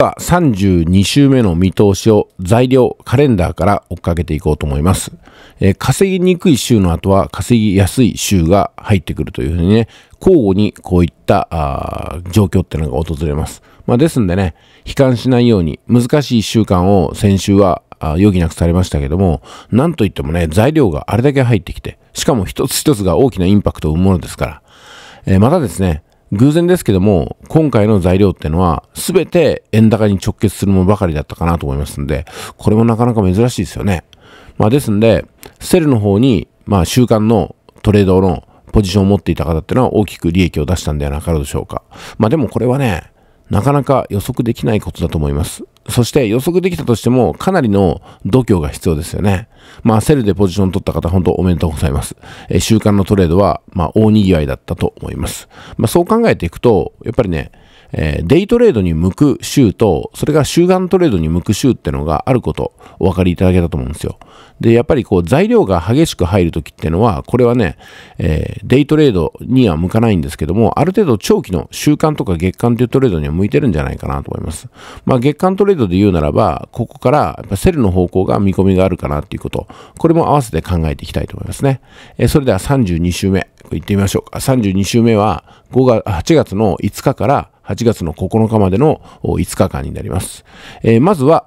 では32週目の見通しを材料カレンダーから追っかけていこうと思います、えー、稼ぎにくい週の後は稼ぎやすい週が入ってくるというふうにね交互にこういった状況っていうのが訪れます、まあ、ですんでね悲観しないように難しい週間を先週は余儀なくされましたけどもなんといってもね材料があれだけ入ってきてしかも一つ一つが大きなインパクトを生むものですから、えー、またですね偶然ですけども、今回の材料ってのは、すべて円高に直結するものばかりだったかなと思いますんで、これもなかなか珍しいですよね。まあですんで、セルの方に、まあ週間のトレードのポジションを持っていた方ってのは大きく利益を出したんではなかろうでしょうか。まあでもこれはね、なかなか予測できないことだと思います。そして予測できたとしても、かなりの度胸が必要ですよね。まあ、セルでポジション取った方、本当おめでとうございます。えー、週間のトレードは、まあ、大賑わいだったと思います。まあ、そう考えていくと、やっぱりね、えー、デイトレードに向く週と、それが週間トレードに向く週ってのがあること、お分かりいただけたと思うんですよ。で、やっぱりこう材料が激しく入るときってのは、これはね、えー、デイトレードには向かないんですけども、ある程度長期の週間とか月間というトレードには向いてるんじゃないかなと思います。まあ月間トレードで言うならば、ここからやっぱセルの方向が見込みがあるかなっていうこと、これも合わせて考えていきたいと思いますね。えー、それでは32週目、行ってみましょうか。32週目は5月、8月の5日から8月の9日までの5日間になります。えー、まずは、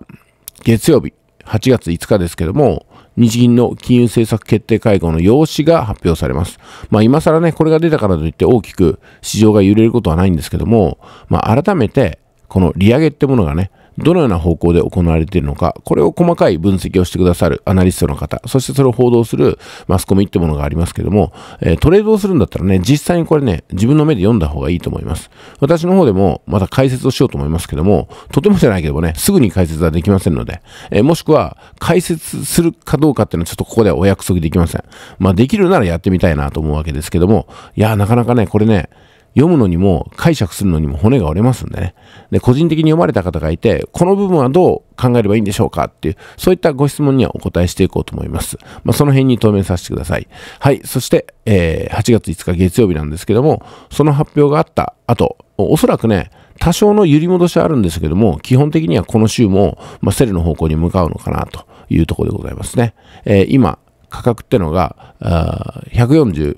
月曜日、8月5日ですけども、日銀の金融政策決定会合の用紙が発表されます。まあ今更ね、これが出たからといって大きく市場が揺れることはないんですけども、まあ改めて、この利上げってものがね、どのような方向で行われているのか、これを細かい分析をしてくださるアナリストの方、そしてそれを報道するマスコミってものがありますけども、えー、トレードをするんだったらね、実際にこれね、自分の目で読んだ方がいいと思います。私の方でもまた解説をしようと思いますけども、とてもじゃないけどもね、すぐに解説はできませんので、えー、もしくは解説するかどうかっていうのはちょっとここではお約束できません。まあできるならやってみたいなと思うわけですけども、いや、なかなかね、これね、読むのにも解釈するのにも骨が折れますんでね。で、個人的に読まれた方がいて、この部分はどう考えればいいんでしょうかっていう、そういったご質問にはお答えしていこうと思います。まあ、その辺に当面させてください。はい。そして、えー、8月5日月曜日なんですけども、その発表があった後、おそらくね、多少の揺り戻しはあるんですけども、基本的にはこの週も、まあ、セルの方向に向かうのかなというところでございますね。えー、今、価格ってのが、140、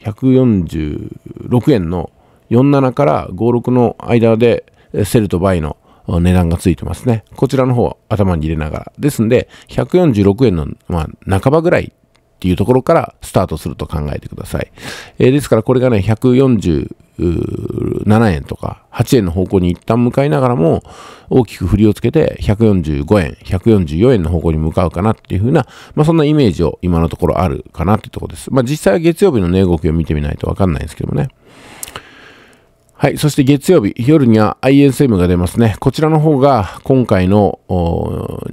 146円の47から56の間でセルとバイの値段がついてますね。こちらの方は頭に入れながら。ですんで、146円の、まあ、半ばぐらいっていうところからスタートすると考えてください。えー、ですからこれがね、146 7円とか8円の方向に一旦向かいながらも大きく振りをつけて145円、144円の方向に向かうかなっていう風な、まあそんなイメージを今のところあるかなってとこです。まあ実際は月曜日の値動きを見てみないとわかんないですけどもね。はい。そして月曜日、夜には ISM が出ますね。こちらの方が今回の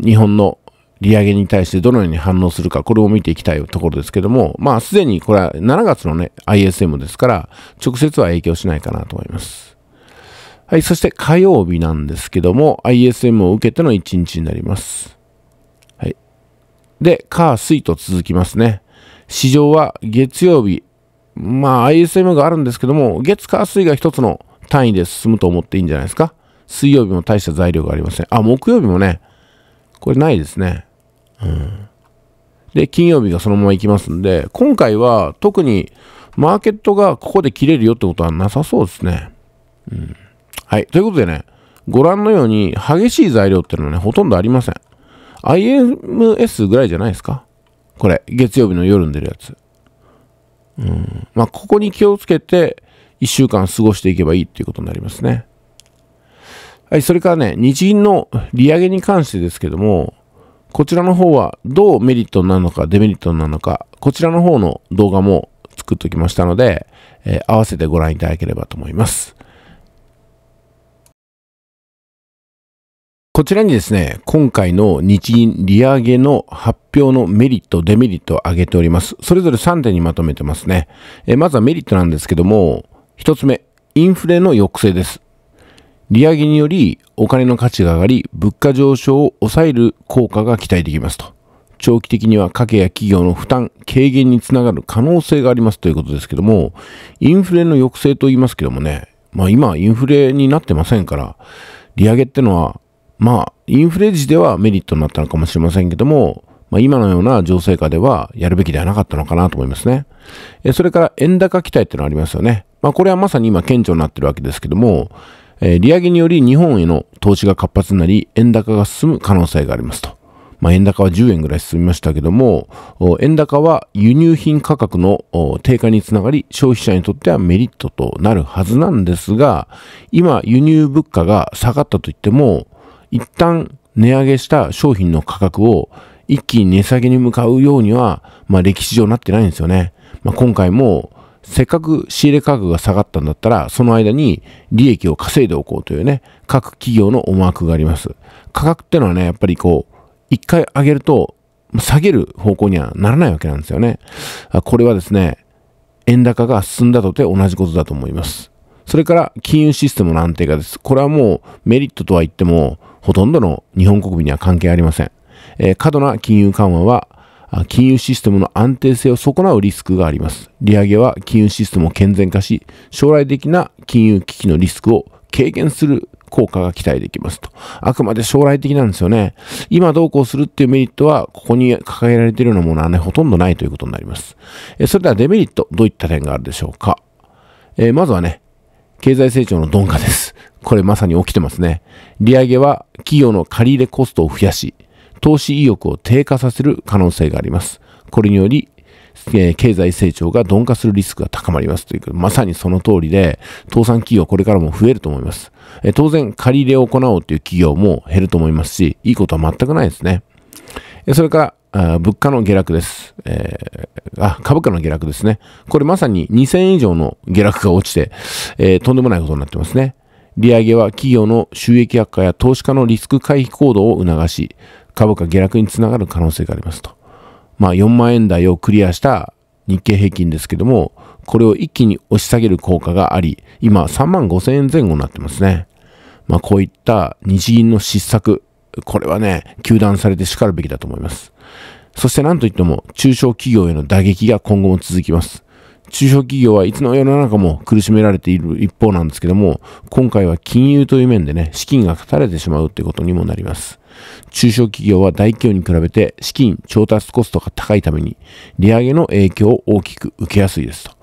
日本の利上げに対してどのように反応するか、これを見ていきたいところですけども、まあ、すでにこれは7月のね、ISM ですから、直接は影響しないかなと思います。はい、そして火曜日なんですけども、ISM を受けての1日になります。はい。で、火、水と続きますね。市場は月曜日、まあ、ISM があるんですけども、月、火、水が一つの単位で進むと思っていいんじゃないですか。水曜日も大した材料がありません。あ、木曜日もね、これないですね。うん。で、金曜日がそのまま行きますんで、今回は特にマーケットがここで切れるよってことはなさそうですね。うん。はい。ということでね、ご覧のように激しい材料っていうのはね、ほとんどありません。IMS ぐらいじゃないですかこれ、月曜日の夜に出るやつ。うん。まあ、ここに気をつけて、1週間過ごしていけばいいっていうことになりますね。はい、それからね、日銀の利上げに関してですけども、こちらの方はどうメリットなのかデメリットなのか、こちらの方の動画も作っておきましたので、えー、合わせてご覧いただければと思います。こちらにですね、今回の日銀利上げの発表のメリット、デメリットを挙げております。それぞれ3点にまとめてますね。えまずはメリットなんですけども、1つ目、インフレの抑制です。利上げによりお金の価値が上がり、物価上昇を抑える効果が期待できますと。長期的には家計や企業の負担軽減につながる可能性がありますということですけども、インフレの抑制と言いますけどもね、まあ今インフレになってませんから、利上げってのは、まあインフレ時ではメリットになったのかもしれませんけども、まあ、今のような情勢下ではやるべきではなかったのかなと思いますね。えそれから円高期待ってのありますよね。まあこれはまさに今顕著になってるわけですけども、えー、利上げにより日本への投資が活発になり、円高が進む可能性がありますと。まあ、円高は10円ぐらい進みましたけども、円高は輸入品価格の低下につながり、消費者にとってはメリットとなるはずなんですが、今、輸入物価が下がったといっても、一旦値上げした商品の価格を一気に値下げに向かうようには、まあ、歴史上なってないんですよね。まあ、今回もせっかく仕入れ価格が下がったんだったら、その間に利益を稼いでおこうというね、各企業の思惑があります。価格ってのはね、やっぱりこう、一回上げると、下げる方向にはならないわけなんですよね。これはですね、円高が進んだとて同じことだと思います。それから金融システムの安定化です。これはもうメリットとは言っても、ほとんどの日本国民には関係ありません。えー、過度な金融緩和は金融システムの安定性を損なうリスクがあります。利上げは金融システムを健全化し、将来的な金融危機のリスクを軽減する効果が期待できますと。あくまで将来的なんですよね。今どうこうするっていうメリットは、ここに掲げられているようなものはね、ほとんどないということになります。えそれではデメリット、どういった点があるでしょうか。えー、まずはね、経済成長の鈍化です。これまさに起きてますね。利上げは企業の借入コストを増やし、投資意欲を低下させる可能性があります。これにより、経済成長が鈍化するリスクが高まりますという、まさにその通りで、倒産企業これからも増えると思います。当然、借り入れを行おうという企業も減ると思いますし、いいことは全くないですね。それから、物価の下落です、えー、あ。株価の下落ですね。これまさに2000円以上の下落が落ちて、えー、とんでもないことになってますね。利上げは企業の収益悪化や投資家のリスク回避行動を促し、株価下落につながる可能性がありますと。まあ、4万円台をクリアした日経平均ですけども、これを一気に押し下げる効果があり、今3万5千円前後になってますね。まあ、こういった日銀の失策、これはね、糾断されて叱るべきだと思います。そして何といっても中小企業への打撃が今後も続きます。中小企業はいつの世の中も苦しめられている一方なんですけども、今回は金融という面でね、資金が勝たれてしまうってことにもなります。中小企業は大企業に比べて資金調達コストが高いために、利上げの影響を大きく受けやすいですと。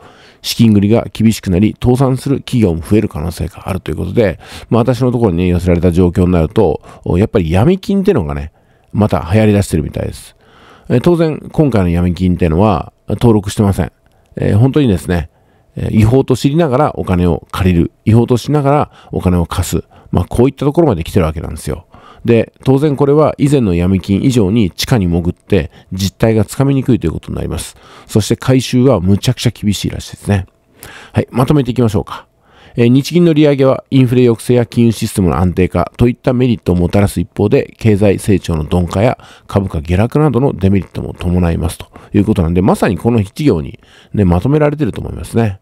資金繰りが厳しくなり、倒産する企業も増える可能性があるということで、まあ私のところに寄せられた状況になると、やっぱり闇金ってのがね、また流行り出してるみたいです。当然、今回の闇金っていうのは登録してません。えー、本当にですね、え違法と知りながらお金を借りる。違法としながらお金を貸す。まあ、こういったところまで来てるわけなんですよ。で、当然これは以前の闇金以上に地下に潜って実態がつかみにくいということになります。そして回収はむちゃくちゃ厳しいらしいですね。はい、まとめていきましょうか。え日銀の利上げはインフレ抑制や金融システムの安定化といったメリットをもたらす一方で、経済成長の鈍化や株価下落などのデメリットも伴いますということなんで、まさにこの一行にね、まとめられてると思いますね。